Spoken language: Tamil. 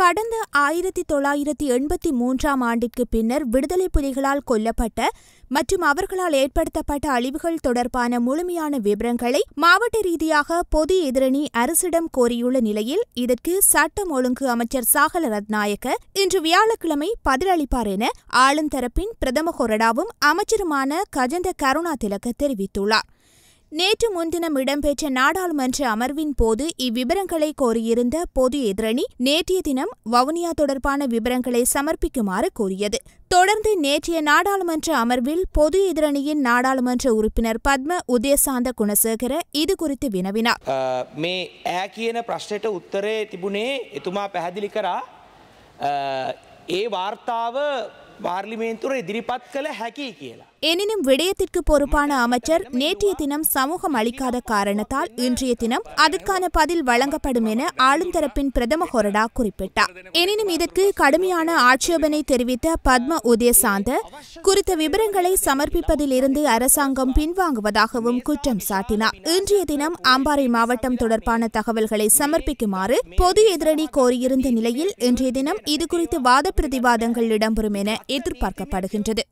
கடந்த ஆயிரத்தி தொள்ளாயிரத்தி எண்பத்தி மூன்றாம் ஆண்டிற்கு பின்னர் விடுதலை புலிகளால் கொல்லப்பட்ட மற்றும் அவர்களால் ஏற்படுத்தப்பட்ட அழிவுகள் தொடர்பான முழுமையான விவரங்களை மாவட்ட ரீதியாக பொது எதிரணி அரசிடம் கோரியுள்ள நிலையில் இதற்கு சட்டம் ஒழுங்கு அமைச்சர் சாகல ரத்நாயக்க இன்று வியாழக்கிழமை பதிலளிப்பார் என ஆளுந்தரப்பின் பிரதம கொரடாவும் அமைச்சருமான கஜந்த கருணா திலக்க தெரிவித்துள்ளார் நேற்று முன்தினம் இடம்பெற்ற நாடாளுமன்ற அமர்வின் போது இவ்விவரங்களை கோரியிருந்த பொது எதிரணி நேற்றைய தினம் வவுனியா தொடர்பான விவரங்களை சமர்ப்பிக்குமாறு கோரியது தொடர்ந்து நேற்றைய நாடாளுமன்ற அமர்வில் பொது எதிரணியின் நாடாளுமன்ற உறுப்பினர் பத்ம உதயசாந்த குணசேகர இது குறித்து வினவினார் மே ඇ பார்லிமேන්තුර ඉදිරිපත් කළ හැකි කියලා. எனினும் விடயத்திற்கு பொறுப்பான அமைச்சர் நேற்றைய தினம் சமூகம் அளிக்காத காரணத்தால் இன்றைய தினம் அதற்கான பதில் வழங்கப்படும் என ஆளும் பிரதம ஹொரடா குறிப்பிட்டார் எனினும் இதற்கு கடுமையான ஆட்சேபனை தெரிவித்த பத்ம உதயசாந்த குறித்த விவரங்களை சமர்ப்பிப்பதில் அரசாங்கம் பின்வாங்குவதாகவும் குற்றம் சாட்டினார் இன்றைய தினம் அம்பாறை மாவட்டம் தொடர்பான தகவல்களை சமர்ப்பிக்குமாறு பொது எதிரணி கோரியிருந்த நிலையில் இன்றைய தினம் இதுகுறித்து வாத பிரதிவாதங்கள் இடம்பெறும் என எதிர்பார்க்கப்படுகின்றது